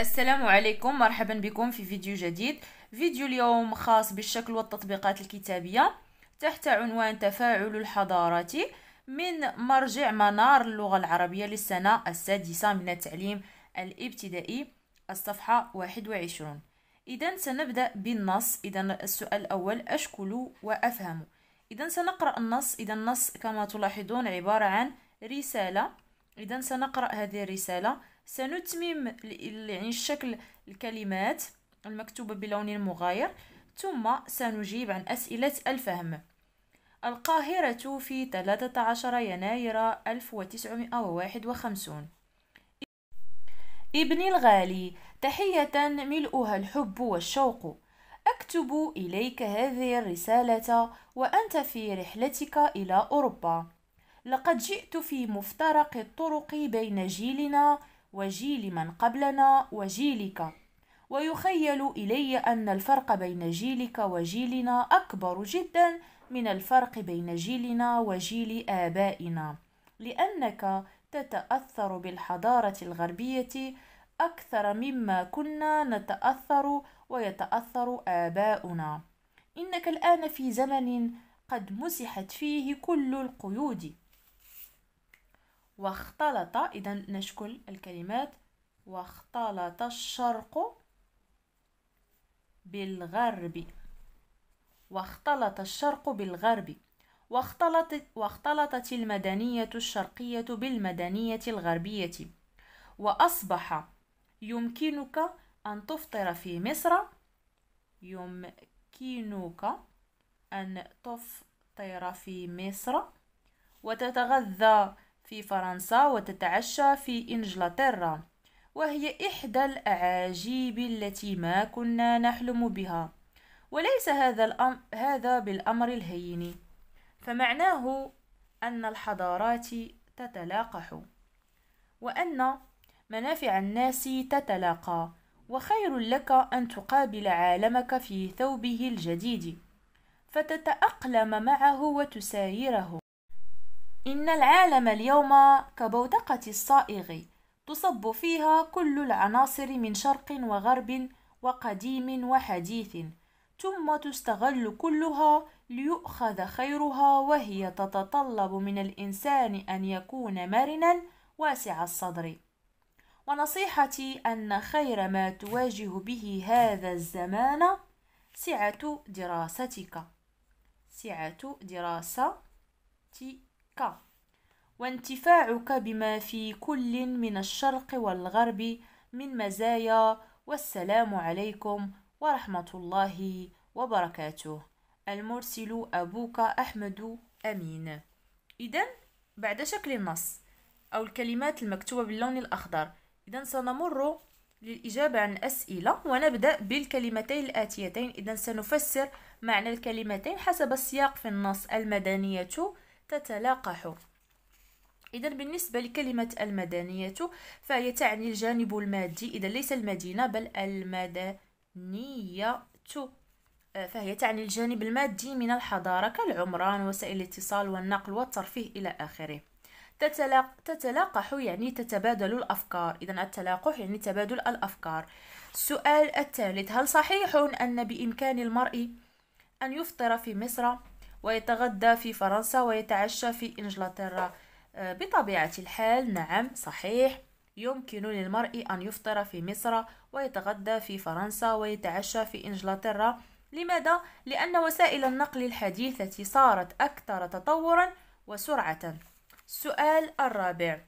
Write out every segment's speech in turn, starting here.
السلام عليكم مرحبا بكم في فيديو جديد فيديو اليوم خاص بالشكل والتطبيقات الكتابية تحت عنوان تفاعل الحضارات من مرجع منار اللغة العربية للسنة السادسة من التعليم الابتدائي الصفحة 21 إذا سنبدأ بالنص إذا السؤال الأول أشكل وأفهم إذا سنقرأ النص إذا النص كما تلاحظون عبارة عن رسالة إذا سنقرأ هذه الرسالة سنتمم يعني الشكل الكلمات المكتوبة بلون مغاير ثم سنجيب عن أسئلة الفهم القاهرة في 13 يناير 1951 ابني الغالي تحية ملؤها الحب والشوق أكتب إليك هذه الرسالة وأنت في رحلتك إلى أوروبا لقد جئت في مفترق الطرق بين جيلنا وجيل من قبلنا وجيلك ويخيل الي ان الفرق بين جيلك وجيلنا اكبر جدا من الفرق بين جيلنا وجيل ابائنا لانك تتاثر بالحضاره الغربيه اكثر مما كنا نتاثر ويتاثر اباؤنا انك الان في زمن قد مسحت فيه كل القيود واختلط إذا نشكل الكلمات واختلط الشرق بالغرب واختلط الشرق بالغرب واختلطت, واختلطت المدنية الشرقية بالمدنية الغربية وأصبح يمكنك أن تفطر في مصر يمكنك أن تفطر في مصر وتتغذى في فرنسا وتتعشى في إنجلترا وهي إحدى الأعاجيب التي ما كنا نحلم بها وليس هذا, الأم... هذا بالأمر الهين فمعناه أن الحضارات تتلاقح وأن منافع الناس تتلاقى وخير لك أن تقابل عالمك في ثوبه الجديد فتتأقلم معه وتسايره إن العالم اليوم كبودقة الصائغ تصب فيها كل العناصر من شرق وغرب وقديم وحديث ثم تستغل كلها ليؤخذ خيرها وهي تتطلب من الإنسان أن يكون مرنا واسع الصدر ونصيحتي أن خير ما تواجه به هذا الزمان سعة دراستك سعة دراستك ك وانتفاعك بما في كل من الشرق والغرب من مزايا والسلام عليكم ورحمة الله وبركاته المرسل أبوك أحمد أمين إذا بعد شكل النص أو الكلمات المكتوبة باللون الأخضر إذا سنمر للإجابة عن الأسئلة ونبدأ بالكلمتين الآتيتين إذا سنفسر معنى الكلمتين حسب السياق في النص المدنية تتلاقح إذا بالنسبة لكلمة المدنية فهي تعني الجانب المادي إذا ليس المدينة بل المدنية فهي تعني الجانب المادي من الحضارة كالعمران وسائل الاتصال والنقل والترفيه إلى آخره تتلاق... تتلاقح يعني تتبادل الأفكار إذا التلاقح يعني تبادل الأفكار السؤال الثالث هل صحيح أن بإمكان المرء أن يفطر في مصر ويتغدى في فرنسا ويتعشى في إنجلترا آه، بطبيعة الحال نعم صحيح يمكن للمرء أن يفطر في مصر ويتغدى في فرنسا ويتعشى في إنجلترا لماذا؟ لأن وسائل النقل الحديثة صارت أكثر تطورا وسرعة السؤال الرابع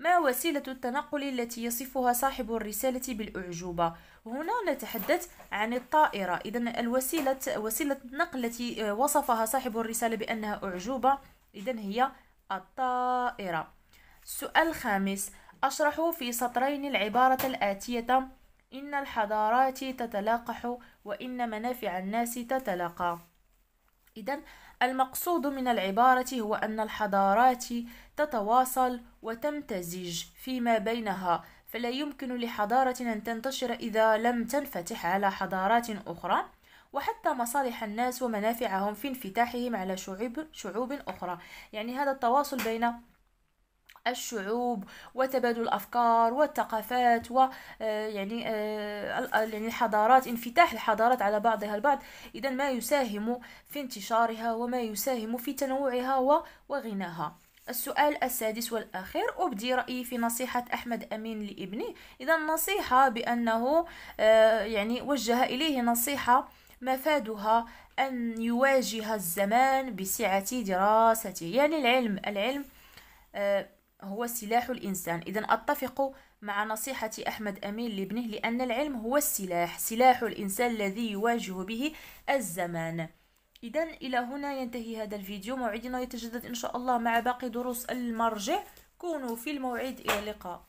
ما وسيلة التنقل التي يصفها صاحب الرسالة بالأعجوبة هنا نتحدث عن الطائرة إذا الوسيلة وسيلة النقل التي آه، وصفها صاحب الرسالة بأنها أعجوبة إذا هي الطائرة السؤال الخامس أشرح في سطرين العبارة الآتية إن الحضارات تتلاقح وإن منافع الناس تتلاقى إذا المقصود من العبارة هو أن الحضارات تتواصل وتمتزج فيما بينها فلا يمكن لحضارة أن تنتشر إذا لم تنفتح على حضارات أخرى وحتى مصالح الناس ومنافعهم في انفتاحهم على شعوب, شعوب أخرى يعني هذا التواصل بين الشعوب وتبادل الافكار والثقافات و آه، يعني،, آه، آه، يعني الحضارات انفتاح الحضارات على بعضها البعض اذا ما يساهم في انتشارها وما يساهم في تنوعها وغناها السؤال السادس والأخير أبدي رأيي في نصيحة أحمد أمين لابنه إذا النصيحة بأنه يعني وجه إليه نصيحة مفادها أن يواجه الزمان بسعة دراسته يعني العلم العلم هو سلاح الإنسان إذا أتفق مع نصيحة أحمد أمين لابنه لأن العلم هو السلاح سلاح الإنسان الذي يواجه به الزمان إذا إلى هنا ينتهي هذا الفيديو موعدنا يتجدد إن شاء الله مع باقي دروس المرجع كونوا في الموعد إلى اللقاء